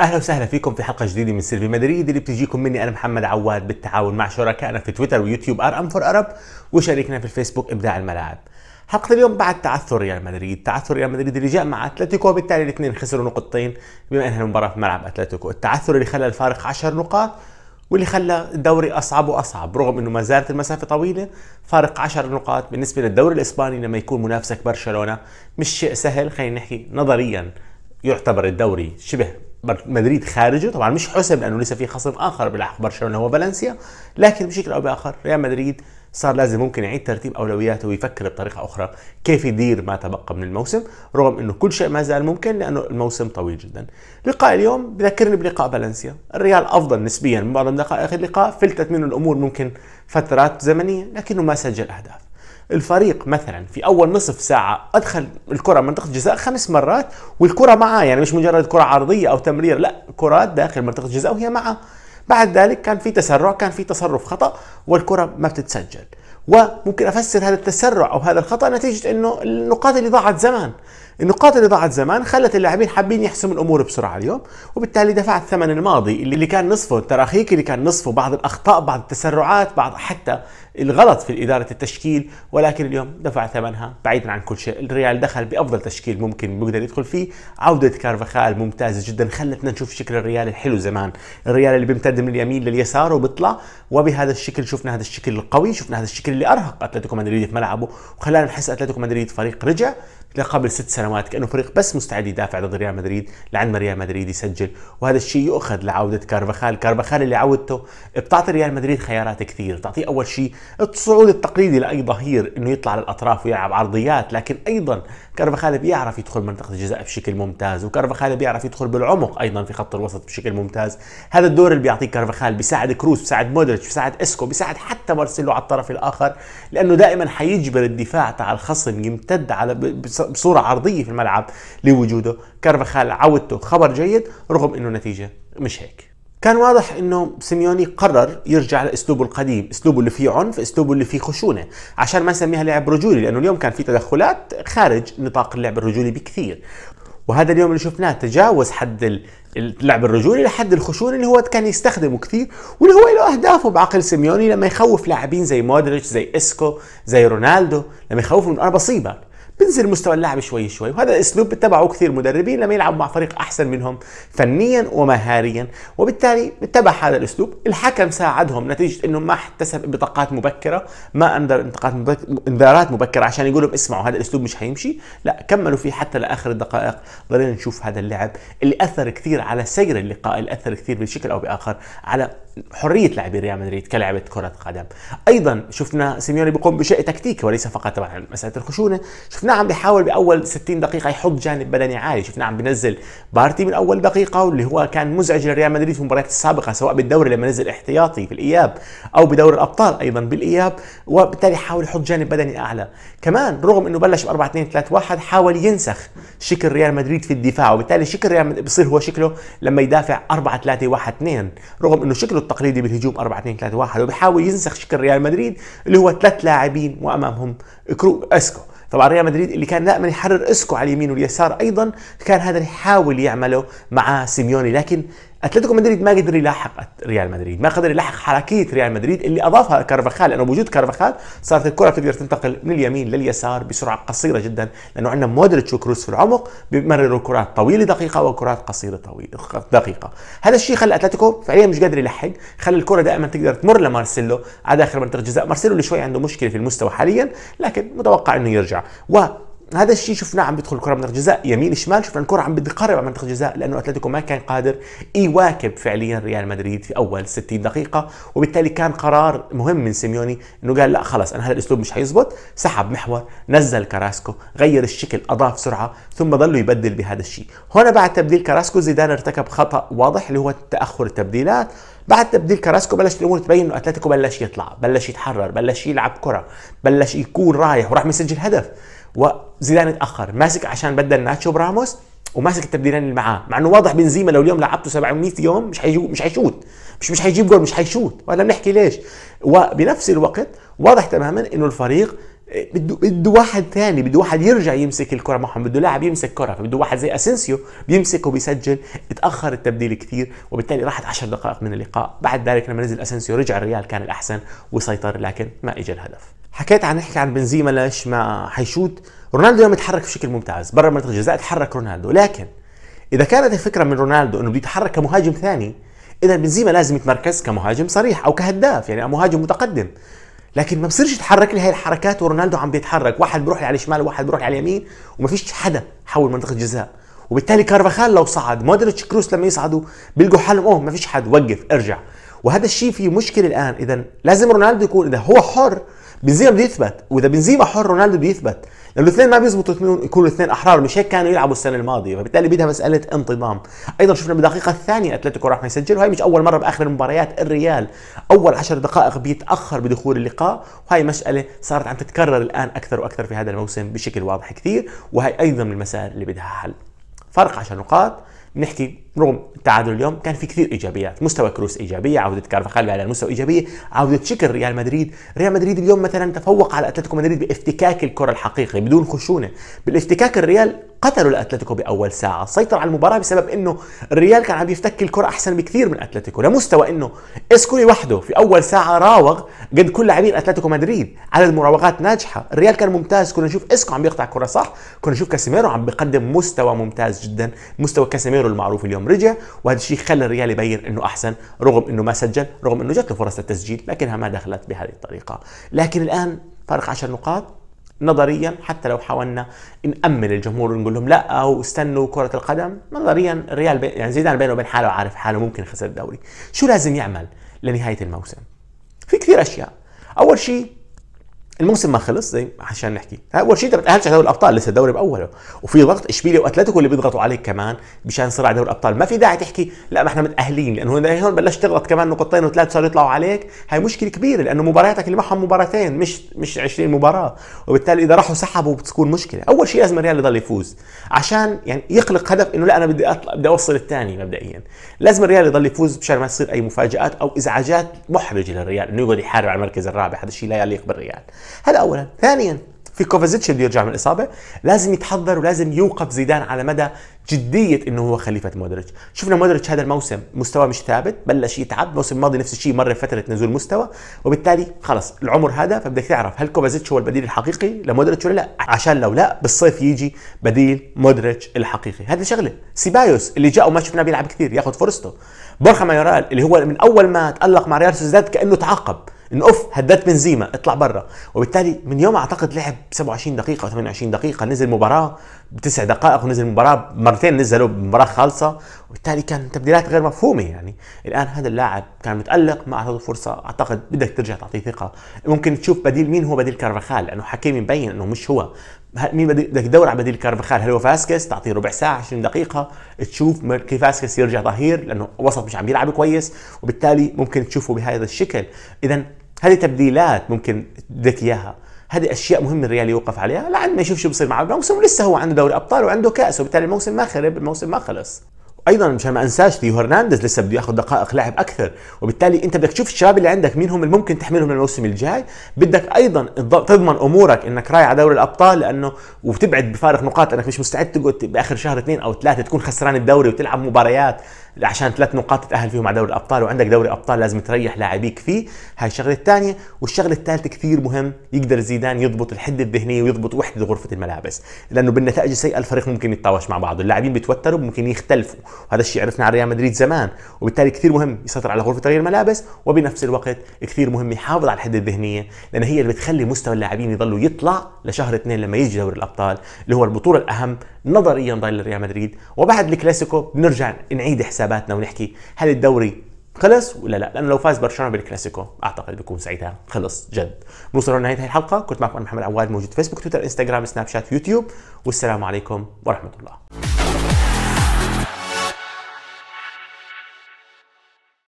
اهلا وسهلا فيكم في حلقه جديده من سيلفي مدريد اللي بتجيكم مني انا محمد عواد بالتعاون مع شركائنا في تويتر ويوتيوب ار ام فور ارب وشريكنا في الفيسبوك ابداع الملاعب. حلقه اليوم بعد تعثر ريال مدريد، تعثر ريال مدريد اللي جاء مع اتلتيكو وبالتالي الاثنين خسروا نقطتين بما انها المباراه في ملعب اتلتيكو، التعثر اللي خلى الفارق 10 نقاط واللي خلى الدوري اصعب واصعب رغم انه ما زالت المسافه طويله فارق 10 نقاط بالنسبه للدوري الاسباني لما يكون منافسك برشلونه مش شيء سهل خلينا نحكي نظريا يعتبر الدوري شبه مدريد خارجه طبعا مش حسب لانه لسه في خصم اخر بيلعب برشلونه هو فالنسيا لكن بشكل او باخر ريال مدريد صار لازم ممكن يعيد ترتيب اولوياته ويفكر بطريقه اخرى كيف يدير ما تبقى من الموسم رغم انه كل شيء ما زال ممكن لانه الموسم طويل جدا لقاء اليوم بذكرني بلقاء فالنسيا الريال افضل نسبيا من بعض دقائق اللقاء فلتت منه الامور ممكن فترات زمنيه لكنه ما سجل اهداف الفريق مثلا في اول نصف ساعه ادخل الكره منطقه الجزاء خمس مرات والكره معاه يعني مش مجرد كره عرضيه او تمرير لا كرات داخل منطقه الجزاء وهي معاه بعد ذلك كان في تسرع كان في تصرف خطا والكره ما بتتسجل وممكن افسر هذا التسرع او هذا الخطا نتيجه انه النقاط اللي ضاعت زمان النقاط اللي ضاعت زمان خلت اللاعبين حابين يحسموا الامور بسرعه اليوم وبالتالي دفعت الثمن الماضي اللي كان نصفه التراخيك اللي كان نصفه بعض الاخطاء بعض التسرعات بعض حتى الغلط في إدارة التشكيل ولكن اليوم دفع ثمنها بعيدا عن كل شيء الريال دخل بأفضل تشكيل ممكن يقدر يدخل فيه عودة كارفاخال ممتازة جدا خلتنا نشوف شكل الريال الحلو زمان الريال اللي بيمتد من اليمين لليسار وبيطلع وبهذا الشكل شفنا هذا الشكل القوي شفنا هذا الشكل اللي أرهق أتلتيكو مدريد في ملعبه وخلانا نحس أتلتيكو مدريد فريق رجع قبل ست سنوات كانه فريق بس مستعد يدافع ضد ريال مدريد لعند ما ريال مدريد يسجل وهذا الشيء يؤخذ لعوده كارفاخال كارفاخال اللي عودته بتعطي ريال مدريد خيارات كثير بتعطيه اول شيء الصعود التقليدي لاي ظهير انه يطلع للاطراف ويلعب عرضيات لكن ايضا كارفاخال بيعرف يدخل منطقه الجزاء بشكل ممتاز وكارفاخال بيعرف يدخل بالعمق ايضا في خط الوسط بشكل ممتاز هذا الدور اللي بيعطيه كارفاخال بيساعد كروس بيساعد مودريتش بيساعد اسكو بيساعد حتى مارسيلو على الطرف الاخر لانه دائما حيجبر الدفاع تاع الخصم يمتد على بصوره عرضيه في الملعب لوجوده كارفاخال عودته خبر جيد رغم انه نتيجه مش هيك كان واضح انه سيميوني قرر يرجع لاسلوبه القديم، اسلوبه اللي فيه عنف، اسلوبه اللي فيه خشونه، عشان ما نسميها لعب رجولي لانه اليوم كان في تدخلات خارج نطاق اللعب الرجولي بكثير. وهذا اليوم اللي شفناه تجاوز حد اللعب الرجولي لحد الخشونه اللي هو كان يستخدمه كثير واللي هو له اهدافه بعقل سيميوني لما يخوف لاعبين زي مودريتش زي اسكو زي رونالدو لما يخوفهم انا بصيبك بنزل مستوى اللاعب شوي شوي وهذا الاسلوب بتبعه كثير مدربين لما يلعبوا مع فريق احسن منهم فنيا ومهاريا وبالتالي اتبع هذا الاسلوب الحكم ساعدهم نتيجه انه ما احتسب بطاقات مبكره ما انذر انتقاد انذارات مبكره عشان يقول لهم اسمعوا هذا الاسلوب مش حيمشي لا كملوا فيه حتى لاخر الدقائق ضلينا نشوف هذا اللعب اللي اثر كثير على سير اللقاء اللي اثر كثير بشكل او باخر على حريه لاعبي ريال مدريد كلعبه كره قدم ايضا شفنا سيميوني بيقوم بشيء تكتيكي وليس فقط طبعا مساله الخشونه شفنا شفناه عم بيحاول باول 60 دقيقه يحط جانب بدني عالي شفناه عم بينزل بارتي من اول دقيقه واللي هو كان مزعج لريال مدريد في المباريات السابقه سواء بالدوري لما نزل احتياطي في الاياب او بدوري الابطال ايضا بالاياب وبالتالي حاول يحط جانب بدني اعلى كمان رغم انه بلش ب 4 2 3 1 حاول ينسخ شكل ريال مدريد في الدفاع وبالتالي شكل ريال مدريد بصير هو شكله لما يدافع 4 3 1 2 رغم انه شكله التقليدي بالهجوم 4 2 3 1 وبيحاول ينسخ شكل ريال مدريد اللي هو ثلاث لاعبين وامامهم كرو اسكو طبعا ريال مدريد اللي كان دائما يحرر اسكو على اليمين واليسار ايضا كان هذا يحاول يعمله مع سيميوني لكن اتلتيكو مدريد ما قدر يلاحق ريال مدريد ما قدر يلاحق حركيه ريال مدريد اللي اضافها كارفاخال لانه بوجود كارفاخال صارت الكره تقدر تنتقل من اليمين لليسار بسرعه قصيره جدا لانه عندنا مودريتش وكروس في العمق بيمرروا كرات طويله دقيقه وكرات قصيره طويله دقيقه هذا الشيء خلى اتلتيكو فعليا مش قادر يلحق خلى الكره دائما تقدر تمر لمارسيلو على داخل منطقه الجزاء مارسيلو اللي شوي عنده مشكله في المستوى حاليا لكن متوقع انه يرجع و هذا الشيء شفناه عم بيدخل الكره منطقه جزاء يمين شمال شفنا الكره عم بتقرب على منطقه جزاء لانه اتلتيكو ما كان قادر يواكب فعليا ريال مدريد في اول 60 دقيقه وبالتالي كان قرار مهم من سيميوني انه قال لا خلص انا هذا الاسلوب مش حيزبط سحب محور نزل كراسكو غير الشكل اضاف سرعه ثم ظل يبدل بهذا الشيء هنا بعد تبديل كراسكو زيدان ارتكب خطا واضح اللي هو تاخر التبديلات بعد تبديل كراسكو بلشت الامور تبين انه اتلتيكو بلش يطلع بلش يتحرر بلش يلعب كره بلش يكون رايح وراح يسجل هدف وزيدان اتاخر ماسك عشان بدل ناتشو براموس وماسك التبديلين اللي معاه مع انه واضح بنزيما لو اليوم لعبته 700 يوم مش حيجو مش حيشوت مش مش حيجيب جول مش حيشوت ولا بنحكي ليش وبنفس الوقت واضح تماما انه الفريق آه، بده بده واحد ثاني بده واحد يرجع يمسك الكره معهم بده لاعب يمسك كره فبده واحد زي اسينسيو بيمسك وبيسجل اتاخر التبديل كثير وبالتالي راحت 10 دقائق من اللقاء بعد ذلك لما نزل اسينسيو رجع الريال كان الاحسن وسيطر لكن ما اجى الهدف حكيت عن نحكي عن بنزيما ليش ما حيشوت رونالدو يوم يتحرك بشكل ممتاز برا منطقه الجزاء تحرك رونالدو لكن اذا كانت الفكره من رونالدو انه بده يتحرك كمهاجم ثاني اذا بنزيما لازم يتمركز كمهاجم صريح او كهداف يعني مهاجم متقدم لكن ما بصيرش يتحرك لي هاي الحركات ورونالدو عم بيتحرك واحد بيروح على الشمال وواحد بيروح على اليمين وما فيش حدا حول منطقه الجزاء وبالتالي كارفاخال لو صعد مودريتش كروس لما يصعدوا بيلقوا حالهم اوه ما فيش حد وقف ارجع وهذا الشيء فيه مشكله الان اذا لازم رونالدو يكون اذا هو حر بنزيما بده يثبت واذا بنزيما حر رونالدو بده يثبت لانه الاثنين ما بيزبطوا يكونوا الاثنين احرار مش هيك كانوا يلعبوا السنه الماضيه فبالتالي بدها مساله انتظام ايضا شفنا بالدقيقه الثانيه اتلتيكو راح يسجل وهي مش اول مره باخر المباريات الريال اول 10 دقائق بيتاخر بدخول اللقاء وهي مساله صارت عم تتكرر الان اكثر واكثر في هذا الموسم بشكل واضح كثير وهي ايضا من المسائل اللي بدها حل فرق 10 نقاط بنحكي رغم التعادل اليوم كان في كثير ايجابيات مستوى كروس ايجابيه عوده كارفاخال على المستوى ايجابيه عوده شكل ريال مدريد ريال مدريد اليوم مثلا تفوق على اتلتيكو مدريد بافتكاك الكره الحقيقي بدون خشونه بالافتكاك الريال قتلوا الاتلتيكو باول ساعه سيطر على المباراه بسبب انه الريال كان عم يفتك الكره احسن بكثير من اتلتيكو لمستوى انه اسكولي وحده في اول ساعه راوغ قد كل لاعبين اتلتيكو مدريد عدد مراوغات ناجحه الريال كان ممتاز كنا نشوف اسكو عم يقطع كره صح كنا نشوف كاسيميرو عم بيقدم مستوى ممتاز جدا مستوى كاسيميرو المعروف اليوم رجع وهذا الشيء خلى الريال يبين انه احسن رغم انه ما سجل رغم انه جات له فرص التسجيل لكنها ما دخلت بهذه الطريقه لكن الان فرق 10 نقاط نظريا حتى لو حاولنا نأمن الجمهور ونقول لهم لا او استنوا كرة القدم نظريا الريال بي... يعني زيدان بينه وبين حاله عارف حاله ممكن يخسر الدوري شو لازم يعمل لنهاية الموسم في كثير اشياء اول شيء الموسم ما خلص زي عشان نحكي اول شيء انت ما على دوري الابطال لسه الدوري باوله وفي ضغط اشبيليا واتلتيكو اللي بيضغطوا عليك كمان مشان صراع دوري الابطال ما في داعي تحكي لا ما احنا متاهلين لانه هون بلشت تغلط كمان نقطتين وثلاث صاروا يطلعوا عليك هاي مشكله كبيره لانه مبارياتك اللي معهم مباراتين مش مش 20 مباراه وبالتالي اذا راحوا سحبوا بتكون مشكله اول شيء لازم الريال يضل يفوز عشان يعني يخلق هدف انه لا انا بدي أطلع بدي اوصل الثاني مبدئيا لازم الريال يضل يفوز مشان ما تصير اي مفاجات او ازعاجات محرجه للريال انه يقعد يحارب على المركز الرابع هذا الشيء لا يليق بالريال هذا اولا ثانيا في كوفازيتش بده يرجع من الاصابه لازم يتحضر ولازم يوقف زيدان على مدى جديه انه هو خليفه مودريتش شفنا مودريتش هذا الموسم مستواه مش ثابت بلش يتعب الموسم الماضي نفس الشيء مر فتره نزول مستوى وبالتالي خلص العمر هذا فبدك تعرف هل كوفازيتش هو البديل الحقيقي لمودريتش ولا لا عشان لو لا بالصيف يجي بديل مودريتش الحقيقي هذه شغله سيبايوس اللي جاء وما شفناه بيلعب كثير ياخذ فرصته بورخا مايورال اللي هو من اول ما تالق مع ريال سوسيداد كانه تعاقب ان اوف هددت بنزيما اطلع برا وبالتالي من يوم اعتقد لعب 27 دقيقه 28 دقيقه نزل مباراه بتسع دقائق ونزل مباراه مرتين نزلوا مباراه خالصه وبالتالي كان تبديلات غير مفهومه يعني الان هذا اللاعب كان متالق ما اعطته فرصه اعتقد بدك ترجع تعطيه ثقه ممكن تشوف بديل مين هو بديل كارفاخال لانه حكيمي مبين انه مش هو مين بدك تدور على بديل كارفاخال هل هو فاسكس تعطيه ربع ساعه 20 دقيقه تشوف كيف فاسكس يرجع ظهير لانه وسط مش عم يلعب كويس وبالتالي ممكن تشوفه بهذا الشكل اذا هذه تبديلات ممكن بدك اياها هذه اشياء مهمه الريال يوقف عليها لعند ما يشوف شو بصير مع الموسم لسه هو عنده دوري ابطال وعنده كاس وبالتالي الموسم ما خرب الموسم ما خلص ايضا مشان ما انساش ثيو هرنانديز لسه بده ياخذ دقائق لعب اكثر وبالتالي انت بدك تشوف الشباب اللي عندك مين هم اللي ممكن تحملهم للموسم الجاي بدك ايضا تضمن امورك انك رايح على دوري الابطال لانه وتبعد بفارق نقاط انك مش مستعد تقعد باخر شهر اثنين او ثلاثه تكون خسران الدوري وتلعب مباريات عشان ثلاث نقاط تتاهل فيهم على دوري الابطال وعندك دوري ابطال لازم تريح لاعبيك فيه هاي الشغله الثانيه والشغله الثالثه كثير مهم يقدر زيدان يضبط الحده الذهنيه ويضبط وحده غرفه الملابس لانه بالنتائج السيئه الفريق ممكن يتطاوش مع بعضه اللاعبين بيتوتروا ممكن يختلفوا وهذا الشيء عرفنا على ريال مدريد زمان وبالتالي كثير مهم يسيطر على غرفه تغيير الملابس وبنفس الوقت كثير مهم يحافظ على الحده الذهنيه لان هي اللي بتخلي مستوى اللاعبين يضلوا يطلع لشهر اثنين لما يجي دوري الابطال اللي هو البطوله الاهم نظريا ضايل لريال مدريد وبعد الكلاسيكو بنرجع نعيد حساب حساباتنا ونحكي هل الدوري خلص ولا لا لانه لو فاز برشلونه بالكلاسيكو اعتقد بيكون ساعتها خلص جد بنوصل لنهايه هذه الحلقه كنت معكم انا محمد عواد موجود فيسبوك تويتر انستغرام سناب شات يوتيوب والسلام عليكم ورحمه الله